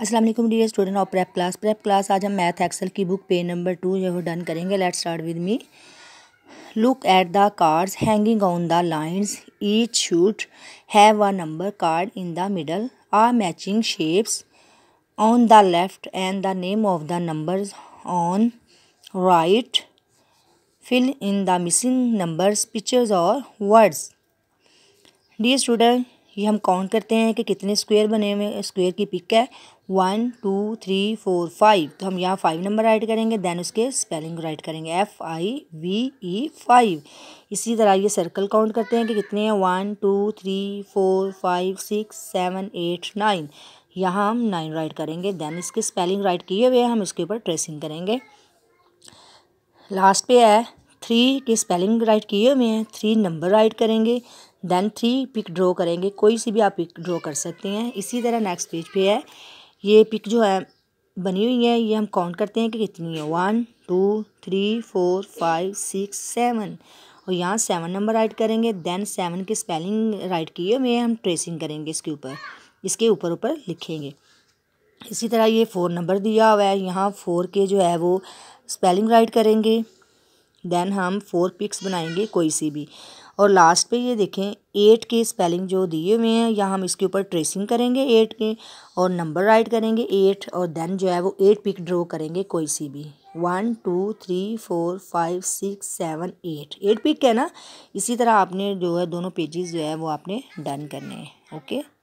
अस्सलाम वालेकुम dear student of prep class prep class आज हम मैथ एक्सेल की बुक पेज नंबर टू जो है डन करेंगे let's start with me look at the cards hanging on the lines each shoot have a number card in the middle are matching shapes on the left and the name of the number on right fill in the missing numbers pictures और words the student ये हम count करते हैं कि कितने square बने हुए square की पिक है one two three four five तो हम यहाँ फाइव नंबर राइट करेंगे देन उसके स्पेलिंग राइट करेंगे F I V E five इसी तरह ये सर्कल काउंट करते हैं कि कितने हैं one two three four five six seven eight nine यहाँ हम नाइन राइट करेंगे देन इसके स्पेलिंग राइट किए हुए हम इसके ऊपर ट्रेसिंग करेंगे लास्ट पे है थ्री के स्पेलिंग राइट किए हुए हैं थ्री नंबर राइट करेंगे देन थ्री पिक ड्रॉ करेंगे कोई सी भी आप पिक ड्रॉ कर सकते हैं इसी तरह नेक्स्ट पेज पे है ये पिक जो है बनी हुई है ये हम काउंट करते हैं कि कितनी है one two three four five six seven और यहाँ सेवन नंबर राइट करेंगे देन सेवन की स्पेलिंग राइट किए हुए हम ट्रेसिंग करेंगे इसके ऊपर इसके ऊपर ऊपर लिखेंगे इसी तरह ये फोर नंबर दिया हुआ है यहाँ फोर के जो है वो स्पेलिंग राइट करेंगे देन हम फोर पिक्स बनाएंगे कोई सी भी और लास्ट पे ये देखें एट के स्पेलिंग जो दिए हुए हैं या हम इसके ऊपर ट्रेसिंग करेंगे एट के और नंबर राइट करेंगे एट और देन जो है वो एट पिक ड्रॉ करेंगे कोई सी भी one two three four five six seven eight eight pick है ना इसी तरह आपने जो है दोनों पेजेस जो है वो आपने डन करने हैं ओके